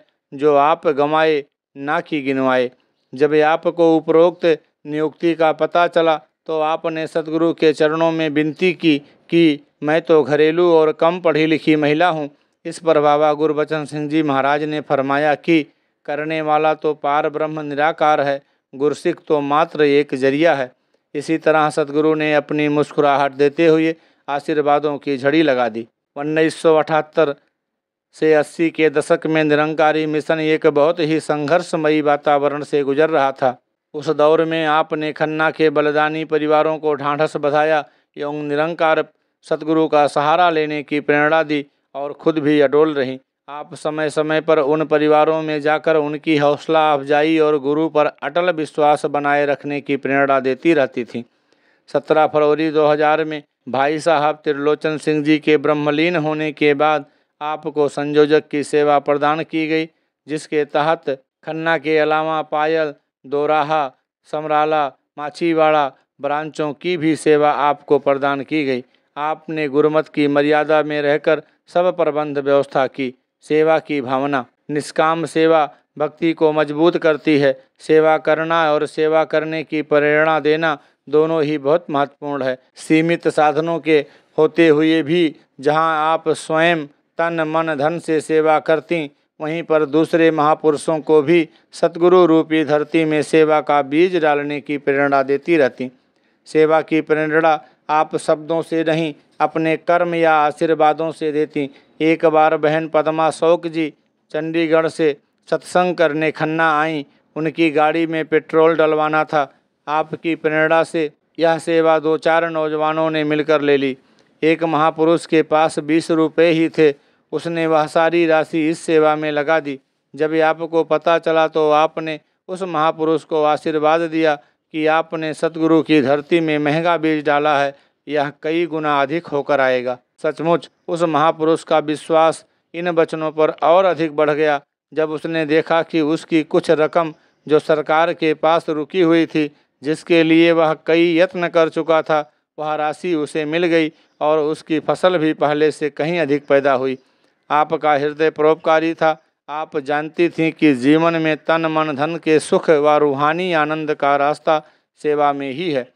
[SPEAKER 1] जो आप गंवाए ना कि गिनवाए जब आपको उपरोक्त नियुक्ति का पता चला तो आपने सदगुरु के चरणों में विनती की कि मैं तो घरेलू और कम पढ़ी लिखी महिला हूँ इस पर बाबा गुरबचन सिंह जी महाराज ने फरमाया कि करने वाला तो पार ब्रह्म निराकार है गुरसिख तो मात्र एक जरिया है इसी तरह सदगुरु ने अपनी मुस्कुराहट देते हुए आशीर्वादों की झड़ी लगा दी उन्नीस से 80 के दशक में निरंकारी मिशन एक बहुत ही संघर्षमयी वातावरण से गुजर रहा था उस दौर में आपने खन्ना के बलिदानी परिवारों को ढांढस बधाया एवं निरंकार सतगुरु का सहारा लेने की प्रेरणा दी और खुद भी अडोल रहीं आप समय समय पर उन परिवारों में जाकर उनकी हौसला अफजाई और गुरु पर अटल विश्वास बनाए रखने की प्रेरणा देती रहती थी सत्रह फरवरी 2000 में भाई साहब त्रिलोचन सिंह जी के ब्रह्मलीन होने के बाद आपको संयोजक की सेवा प्रदान की गई जिसके तहत खन्ना के अलावा पायल दोराहा समराला माछीवाड़ा ब्रांचों की भी सेवा आपको प्रदान की गई आपने गुरुमत की मर्यादा में रहकर सब प्रबंध व्यवस्था की सेवा की भावना निष्काम सेवा भक्ति को मजबूत करती है सेवा करना और सेवा करने की प्रेरणा देना दोनों ही बहुत महत्वपूर्ण है सीमित साधनों के होते हुए भी जहां आप स्वयं तन मन धन से सेवा करती वहीं पर दूसरे महापुरुषों को भी सतगुरु रूपी धरती में सेवा का बीज डालने की प्रेरणा देती रहती सेवा की प्रेरणा आप शब्दों से नहीं अपने कर्म या आशीर्वादों से देती एक बार बहन पदमा शौक जी चंडीगढ़ से सत्संग करने खन्ना आई उनकी गाड़ी में पेट्रोल डलवाना था आपकी प्रेरणा से यह सेवा दो चार नौजवानों ने मिलकर ले ली एक महापुरुष के पास बीस रुपये ही थे उसने वह सारी राशि इस सेवा में लगा दी जब आपको पता चला तो आपने उस महापुरुष को आशीर्वाद दिया कि आपने सतगुरु की धरती में महंगा बीज डाला है यह कई गुना अधिक होकर आएगा सचमुच उस महापुरुष का विश्वास इन वचनों पर और अधिक बढ़ गया जब उसने देखा कि उसकी कुछ रकम जो सरकार के पास रुकी हुई थी जिसके लिए वह कई यत्न कर चुका था वह राशि उसे मिल गई और उसकी फसल भी पहले से कहीं अधिक पैदा हुई आपका हृदय परोपकारी था आप जानती थीं कि जीवन में तन मन धन के सुख व रूहानी आनंद का रास्ता सेवा में ही है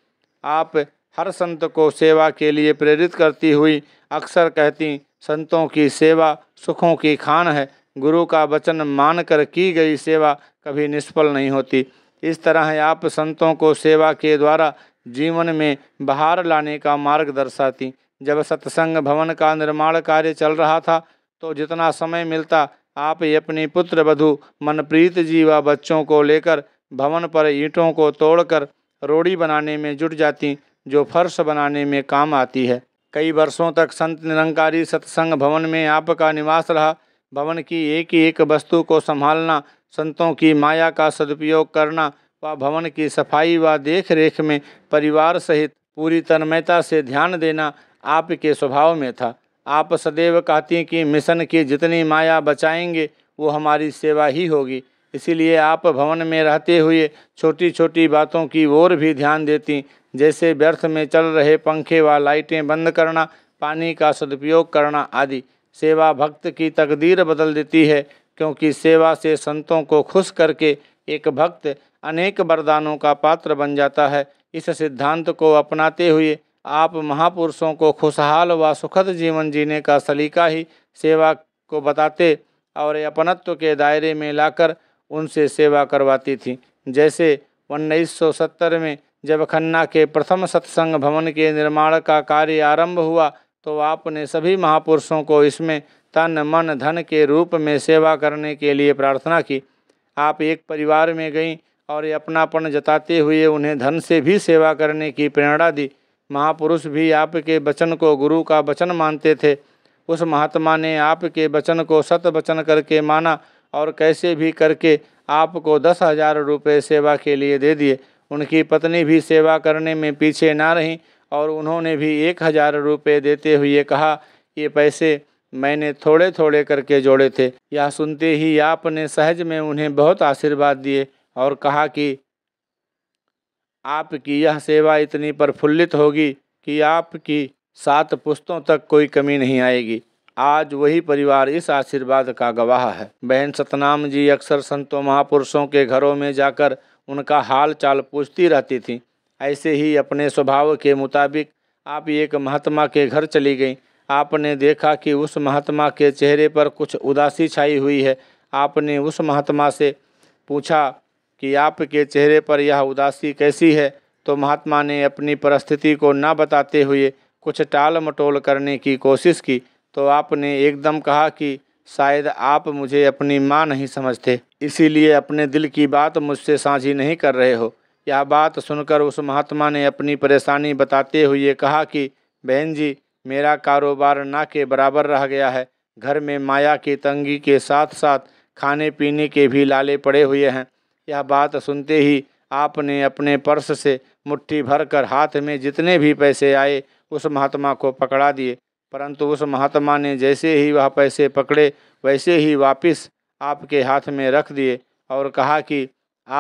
[SPEAKER 1] आप हर संत को सेवा के लिए प्रेरित करती हुई अक्सर कहती संतों की सेवा सुखों की खान है गुरु का वचन मानकर की गई सेवा कभी निष्फल नहीं होती इस तरह आप संतों को सेवा के द्वारा जीवन में बाहर लाने का मार्ग दर्शाती जब सत्संग भवन का निर्माण कार्य चल रहा था तो जितना समय मिलता आप ही अपनी पुत्र वधु मनप्रीत जी व बच्चों को लेकर भवन पर ईंटों को तोड़कर रोड़ी बनाने में जुट जाती जो फर्श बनाने में काम आती है कई वर्षों तक संत निरंकारी सत्संग भवन में आपका निवास रहा भवन की एक ही एक वस्तु को संभालना संतों की माया का सदुपयोग करना व भवन की सफाई व देख रेख में परिवार सहित पूरी तन्मयता से ध्यान देना आपके स्वभाव में था आप सदैव कहती हैं कि मिशन की जितनी माया बचाएंगे वो हमारी सेवा ही होगी इसीलिए आप भवन में रहते हुए छोटी छोटी बातों की ओर भी ध्यान देती जैसे व्यर्थ में चल रहे पंखे व लाइटें बंद करना पानी का सदुपयोग करना आदि सेवा भक्त की तकदीर बदल देती है क्योंकि सेवा से संतों को खुश करके एक भक्त अनेक वरदानों का पात्र बन जाता है इस सिद्धांत को अपनाते हुए आप महापुरुषों को खुशहाल व सुखद जीवन जीने का सलीका ही सेवा को बताते और अपनत्व के दायरे में लाकर उनसे सेवा करवाती थी जैसे उन्नीस में जब खन्ना के प्रथम सत्संग भवन के निर्माण का कार्य आरंभ हुआ तो आपने सभी महापुरुषों को इसमें तन मन धन के रूप में सेवा करने के लिए प्रार्थना की आप एक परिवार में गईं और अपनापन जताते हुए उन्हें धन से भी सेवा करने की प्रेरणा दी महापुरुष भी आपके वचन को गुरु का वचन मानते थे उस महात्मा ने आपके वचन को सत वचन करके माना और कैसे भी करके आपको दस हजार रुपये सेवा के लिए दे दिए उनकी पत्नी भी सेवा करने में पीछे ना रहीं और उन्होंने भी एक हजार रुपये देते हुए कहा ये पैसे मैंने थोड़े थोड़े करके जोड़े थे यह सुनते ही आपने सहज में उन्हें बहुत आशीर्वाद दिए और कहा कि आपकी यह सेवा इतनी प्रफुल्लित होगी कि आपकी सात पुस्तों तक कोई कमी नहीं आएगी आज वही परिवार इस आशीर्वाद का गवाह है बहन सतनाम जी अक्सर संतों महापुरुषों के घरों में जाकर उनका हाल चाल पूछती रहती थीं ऐसे ही अपने स्वभाव के मुताबिक आप एक महात्मा के घर चली गईं आपने देखा कि उस महात्मा के चेहरे पर कुछ उदासी छाई हुई है आपने उस महात्मा से पूछा कि आपके चेहरे पर यह उदासी कैसी है तो महात्मा ने अपनी परिस्थिति को न बताते हुए कुछ टाल मटोल करने की कोशिश की तो आपने एकदम कहा कि शायद आप मुझे अपनी माँ नहीं समझते इसीलिए अपने दिल की बात मुझसे साझी नहीं कर रहे हो यह बात सुनकर उस महात्मा ने अपनी परेशानी बताते हुए कहा कि बहन जी मेरा कारोबार ना के बराबर रह गया है घर में माया की तंगी के साथ साथ खाने पीने के भी लाले पड़े हुए हैं यह बात सुनते ही आपने अपने पर्स से मुट्ठी भर कर हाथ में जितने भी पैसे आए उस महात्मा को पकड़ा दिए परंतु उस महात्मा ने जैसे ही वह पैसे पकड़े वैसे ही वापस आपके हाथ में रख दिए और कहा कि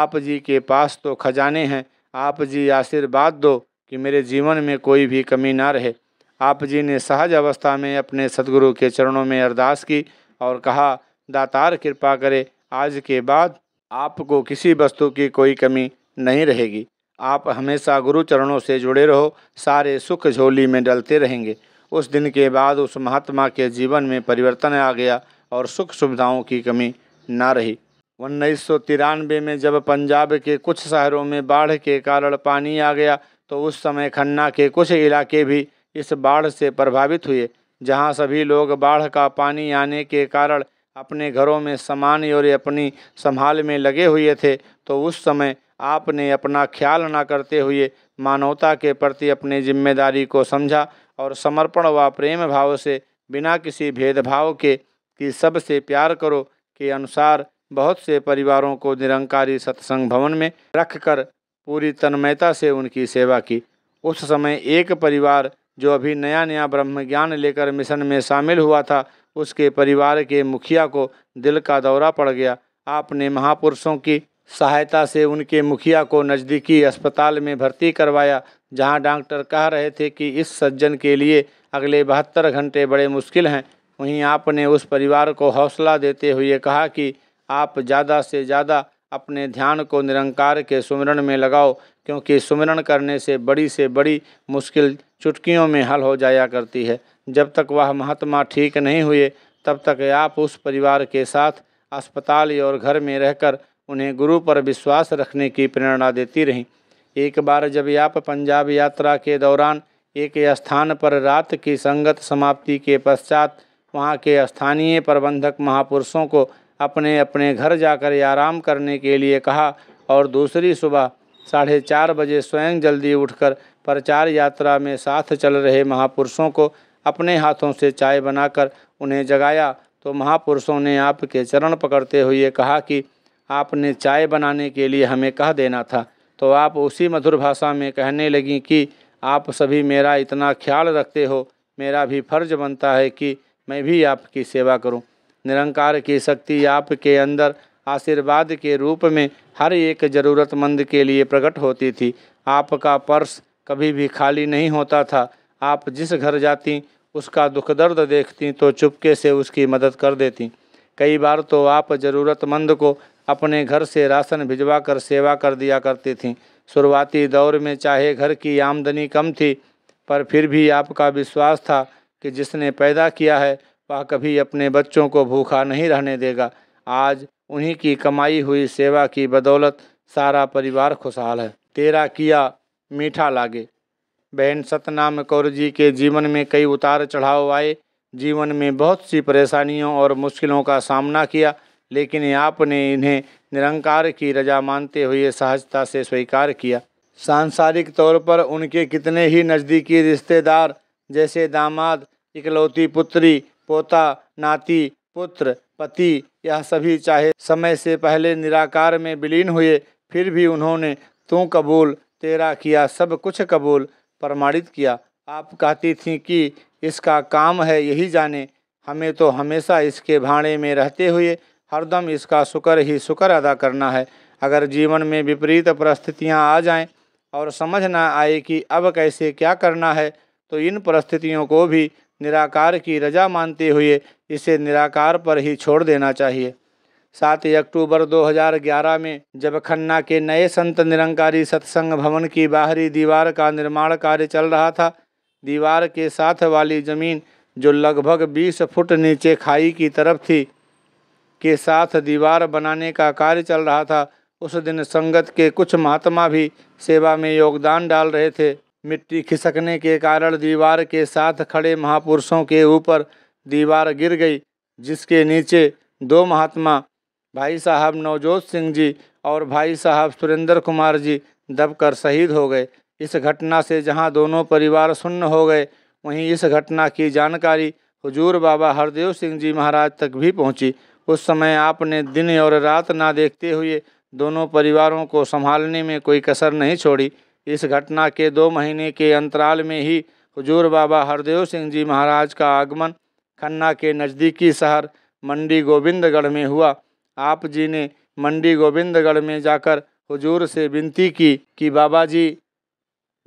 [SPEAKER 1] आप जी के पास तो खजाने हैं आप जी आशीर्वाद दो कि मेरे जीवन में कोई भी कमी ना रहे आप जी ने सहज अवस्था में अपने सदगुरु के चरणों में अरदास की और कहा दातार कृपा करे आज के बाद आपको किसी वस्तु की कोई कमी नहीं रहेगी आप हमेशा गुरु चरणों से जुड़े रहो सारे सुख झोली में डलते रहेंगे उस दिन के बाद उस महात्मा के जीवन में परिवर्तन आ गया और सुख सुविधाओं की कमी ना रही उन्नीस में जब पंजाब के कुछ शहरों में बाढ़ के कारण पानी आ गया तो उस समय खन्ना के कुछ इलाके भी इस बाढ़ से प्रभावित हुए जहां सभी लोग बाढ़ का पानी आने के कारण अपने घरों में समान और अपनी संभाल में लगे हुए थे तो उस समय आपने अपना ख्याल न करते हुए मानवता के प्रति अपनी जिम्मेदारी को समझा और समर्पण व प्रेम भाव से बिना किसी भेदभाव के कि सबसे प्यार करो के अनुसार बहुत से परिवारों को निरंकारी सत्संग भवन में रखकर पूरी तन्मयता से उनकी सेवा की उस समय एक परिवार जो अभी नया नया ब्रह्म ज्ञान लेकर मिशन में शामिल हुआ था उसके परिवार के मुखिया को दिल का दौरा पड़ गया आपने महापुरुषों की सहायता से उनके मुखिया को नज़दीकी अस्पताल में भर्ती करवाया जहां डॉक्टर कह रहे थे कि इस सज्जन के लिए अगले बहत्तर घंटे बड़े मुश्किल हैं वहीं आपने उस परिवार को हौसला देते हुए कहा कि आप ज़्यादा से ज़्यादा अपने ध्यान को निरंकार के सुमरण में लगाओ क्योंकि सुमरण करने से बड़ी से बड़ी मुश्किल चुटकियों में हल हो जाया करती है जब तक वह महात्मा ठीक नहीं हुए तब तक आप उस परिवार के साथ अस्पताल और घर में रहकर उन्हें गुरु पर विश्वास रखने की प्रेरणा देती रहीं एक बार जब आप पंजाब यात्रा के दौरान एक स्थान पर रात की संगत समाप्ति के पश्चात वहाँ के स्थानीय प्रबंधक महापुरुषों को अपने अपने घर जाकर आराम करने के लिए कहा और दूसरी सुबह साढ़े चार बजे स्वयं जल्दी उठकर प्रचार यात्रा में साथ चल रहे महापुरुषों को अपने हाथों से चाय बनाकर उन्हें जगाया तो महापुरुषों ने आपके चरण पकड़ते हुए कहा कि आपने चाय बनाने के लिए हमें कह देना था तो आप उसी मधुर भाषा में कहने लगी कि आप सभी मेरा इतना ख्याल रखते हो मेरा भी फर्ज बनता है कि मैं भी आपकी सेवा करूं। निरंकार की शक्ति आपके अंदर आशीर्वाद के रूप में हर एक ज़रूरतमंद के लिए प्रकट होती थी आपका पर्स कभी भी खाली नहीं होता था आप जिस घर जाती उसका दुख दर्द देखती तो चुपके से उसकी मदद कर देती कई बार तो आप ज़रूरतमंद को अपने घर से राशन भिजवा कर सेवा कर दिया करती थी शुरुआती दौर में चाहे घर की आमदनी कम थी पर फिर भी आपका विश्वास था कि जिसने पैदा किया है वह कभी अपने बच्चों को भूखा नहीं रहने देगा आज उन्हीं की कमाई हुई सेवा की बदौलत सारा परिवार खुशहाल है तेरा किया मीठा लागे बहन सतनाम कौर जी के जीवन में कई उतार चढ़ाव आए जीवन में बहुत सी परेशानियों और मुश्किलों का सामना किया लेकिन आपने इन्हें निरंकार की रजा मानते हुए सहजता से स्वीकार किया सांसारिक तौर पर उनके कितने ही नज़दीकी रिश्तेदार जैसे दामाद इकलौती पुत्री पोता नाती पुत्र पति यह सभी चाहे समय से पहले निराकार में विलीन हुए फिर भी उन्होंने तू कबूल तेरा किया सब कुछ कबूल प्रमाणित किया आप कहती थीं कि इसका काम है यही जाने हमें तो हमेशा इसके भाड़े में रहते हुए हरदम इसका शुक्र ही शुक्र अदा करना है अगर जीवन में विपरीत परिस्थितियाँ आ जाएं और समझ ना आए कि अब कैसे क्या करना है तो इन परिस्थितियों को भी निराकार की रजा मानते हुए इसे निराकार पर ही छोड़ देना चाहिए सात अक्टूबर 2011 में जब खन्ना के नए संत निरंकारी सत्संग भवन की बाहरी दीवार का निर्माण कार्य चल रहा था दीवार के साथ वाली जमीन जो लगभग 20 फुट नीचे खाई की तरफ थी के साथ दीवार बनाने का कार्य चल रहा था उस दिन संगत के कुछ महात्मा भी सेवा में योगदान डाल रहे थे मिट्टी खिसकने के कारण दीवार के साथ खड़े महापुरुषों के ऊपर दीवार गिर गई जिसके नीचे दो महात्मा भाई साहब नवजोत सिंह जी और भाई साहब सुरेंद्र कुमार जी दबकर शहीद हो गए इस घटना से जहां दोनों परिवार सुन्न हो गए वहीं इस घटना की जानकारी हुजूर बाबा हरदेव सिंह जी महाराज तक भी पहुंची उस समय आपने दिन और रात ना देखते हुए दोनों परिवारों को संभालने में कोई कसर नहीं छोड़ी इस घटना के दो महीने के अंतराल में ही हुजूर बाबा हरदेव सिंह जी महाराज का आगमन खन्ना के नज़दीकी शहर मंडी गोविंदगढ़ में हुआ आप जी ने मंडी गोविंदगढ़ में जाकर हुजूर से विनती की कि बाबा जी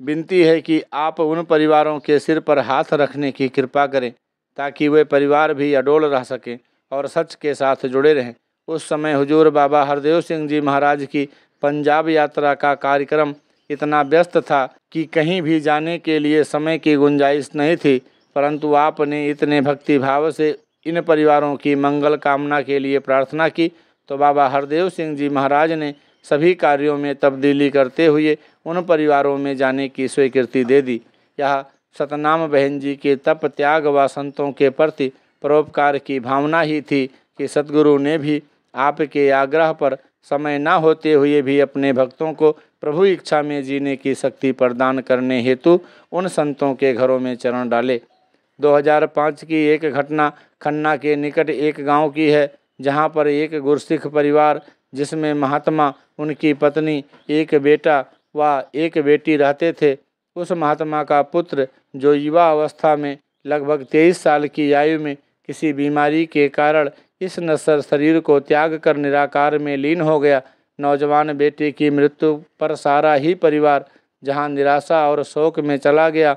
[SPEAKER 1] विनती है कि आप उन परिवारों के सिर पर हाथ रखने की कृपा करें ताकि वे परिवार भी अडोल रह सकें और सच के साथ जुड़े रहें उस समय हुजूर बाबा हरदेव सिंह जी महाराज की पंजाब यात्रा का कार्यक्रम इतना व्यस्त था कि कहीं भी जाने के लिए समय की गुंजाइश नहीं थी परंतु आपने इतने भक्तिभाव से इन परिवारों की मंगल कामना के लिए प्रार्थना की तो बाबा हरदेव सिंह जी महाराज ने सभी कार्यों में तब्दीली करते हुए उन परिवारों में जाने की स्वीकृति दे दी यह सतनाम बहन जी के तप त्याग व संतों के प्रति परोपकार की भावना ही थी कि सदगुरु ने भी आपके आग्रह पर समय न होते हुए भी अपने भक्तों को प्रभु इच्छा में जीने की शक्ति प्रदान करने हेतु उन संतों के घरों में चरण डाले 2005 की एक घटना खन्ना के निकट एक गांव की है जहां पर एक गुरसिख परिवार जिसमें महात्मा उनकी पत्नी एक बेटा व एक बेटी रहते थे उस महात्मा का पुत्र जो युवा अवस्था में लगभग तेईस साल की आयु में किसी बीमारी के कारण इस नसर शरीर को त्याग कर निराकार में लीन हो गया नौजवान बेटे की मृत्यु पर सारा ही परिवार जहां निराशा और शोक में चला गया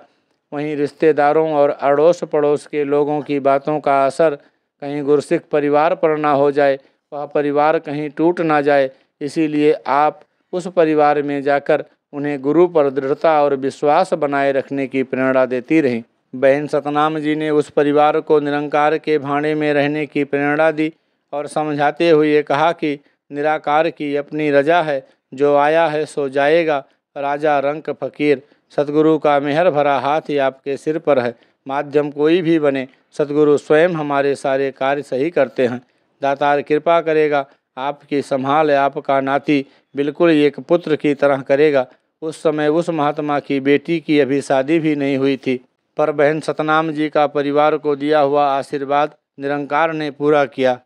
[SPEAKER 1] वहीं रिश्तेदारों और अड़ोस पड़ोस के लोगों की बातों का असर कहीं गुरसिख परिवार पर ना हो जाए वह परिवार कहीं टूट ना जाए इसीलिए आप उस परिवार में जाकर उन्हें गुरु पर दृढ़ता और विश्वास बनाए रखने की प्रेरणा देती रहीं बहन सतनाम जी ने उस परिवार को निरंकार के भाड़े में रहने की प्रेरणा दी और समझाते हुए कहा कि निराकार की अपनी रजा है जो आया है सो जाएगा राजा रंक फकीर सतगुरु का मेहर भरा हाथ ही आपके सिर पर है माध्यम कोई भी बने सतगुरु स्वयं हमारे सारे कार्य सही करते हैं दातार कृपा करेगा आपकी संभाल आपका नाती बिल्कुल एक पुत्र की तरह करेगा उस समय उस महात्मा की बेटी की अभी शादी भी नहीं हुई थी पर बहन सतनाम जी का परिवार को दिया हुआ आशीर्वाद निरंकार ने पूरा किया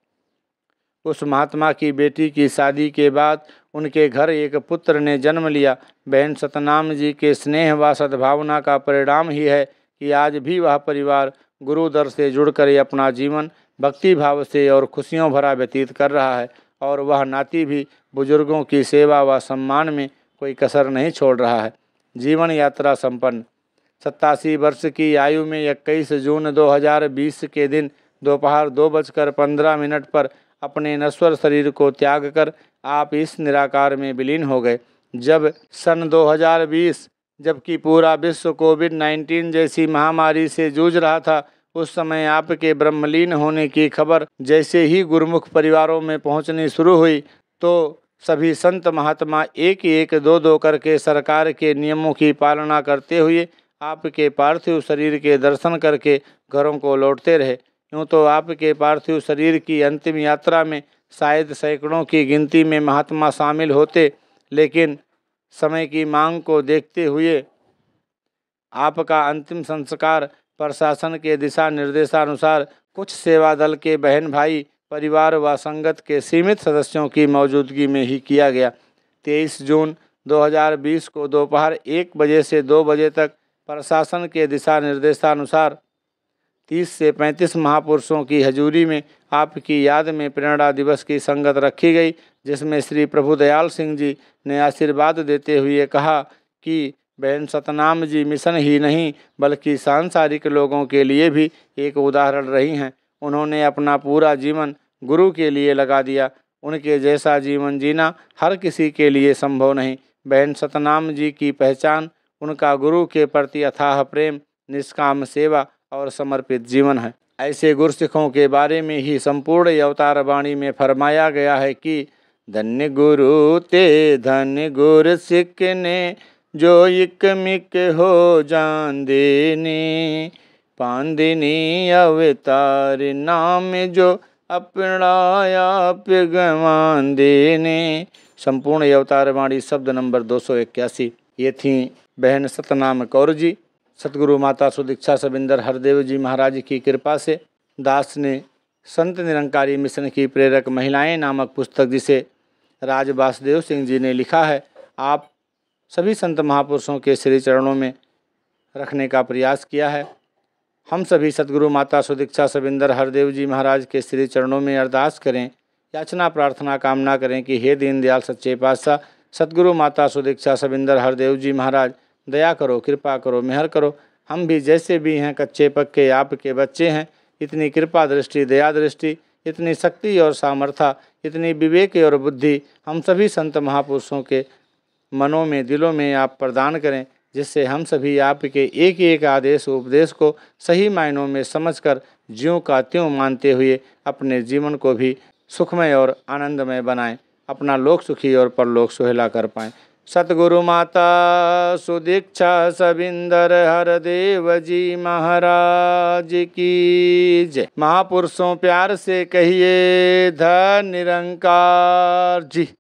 [SPEAKER 1] उस महात्मा की बेटी की शादी के बाद उनके घर एक पुत्र ने जन्म लिया बहन सतनाम जी के स्नेह व सद्भावना का परिणाम ही है कि आज भी वह परिवार गुरुदर से जुड़कर अपना जीवन भक्ति भाव से और खुशियों भरा व्यतीत कर रहा है और वह नाती भी बुजुर्गों की सेवा व सम्मान में कोई कसर नहीं छोड़ रहा है जीवन यात्रा संपन्न सत्तासी वर्ष की आयु में इक्कीस जून 2020 के दिन दोपहर दो बजकर पंद्रह मिनट पर अपने नश्वर शरीर को त्याग कर आप इस निराकार में विलीन हो गए जब सन 2020 जबकि पूरा विश्व कोविड 19 जैसी महामारी से जूझ रहा था उस समय आपके ब्रह्मलीन होने की खबर जैसे ही गुरुमुख परिवारों में पहुंचनी शुरू हुई तो सभी संत महात्मा एक एक दो दो करके सरकार के नियमों की पालना करते हुए आपके पार्थिव शरीर के दर्शन करके घरों को लौटते रहे यूँ तो आपके पार्थिव शरीर की अंतिम यात्रा में शायद सैकड़ों की गिनती में महात्मा शामिल होते लेकिन समय की मांग को देखते हुए आपका अंतिम संस्कार प्रशासन के दिशा निर्देशानुसार कुछ सेवा दल के बहन भाई परिवार व संगत के सीमित सदस्यों की मौजूदगी में ही किया गया 23 जून 2020 को दोपहर एक बजे से दो बजे तक प्रशासन के दिशा निर्देशानुसार 30 से 35 महापुरुषों की हजूरी में आपकी याद में प्रेरणा दिवस की संगत रखी गई जिसमें श्री प्रभु दयाल सिंह जी ने आशीर्वाद देते हुए कहा कि बहन सतनाम जी मिशन ही नहीं बल्कि सांसारिक लोगों के लिए भी एक उदाहरण रही हैं उन्होंने अपना पूरा जीवन गुरु के लिए लगा दिया उनके जैसा जीवन जीना हर किसी के लिए संभव नहीं बहन सतनाम जी की पहचान उनका गुरु के प्रति अथाह प्रेम निष्काम सेवा और समर्पित जीवन है ऐसे गुरसिखों के बारे में ही संपूर्ण अवतार वाणी में फरमाया गया है कि धन्य गुरु ते धन गुर सिख ने जो इक मिक हो जान देने पांदिनी अवतार नाम जो अपनाया पिगवान देने संपूर्ण अवतार वाणी शब्द नंबर दो सौ इक्यासी ये थी बहन सतनाम कौर जी सतगुरु माता सुदीक्षा सविंदर हरदेव जी महाराज की कृपा से दास ने संत निरंकारी मिशन की प्रेरक महिलाएं नामक पुस्तक जिसे राज वासुदेव सिंह जी ने लिखा है आप सभी संत महापुरुषों के श्री चरणों में रखने का प्रयास किया है हम सभी सदगुरु माता सुदीक्षा सविंदर हरदेव जी महाराज के श्री चरणों में अरदास करें याचना प्रार्थना कामना करें कि हे दीनदयाल सच्चे पातशाह सदगुरु माता सुदीक्षा सविंदर हरदेव जी महाराज दया करो कृपा करो मेहर करो हम भी जैसे भी हैं कच्चे पक्के आपके बच्चे हैं इतनी कृपा दृष्टि दया दृष्टि इतनी शक्ति और सामर्था इतनी विवेक और बुद्धि हम सभी संत महापुरुषों के मनों में दिलों में आप प्रदान करें जिससे हम सभी आपके एक एक आदेश उपदेश को सही मायनों में समझकर ज्यों का त्यों मानते हुए अपने जीवन को भी सुखमय और आनंदमय बनाएं अपना लोक सुखी और परलोक सुहेला कर पाएँ सतगुरु माता सुदीक्षा सविंदर हर देव जी महाराज की जय महापुरुषों प्यार से कहिए धन निरंकार जी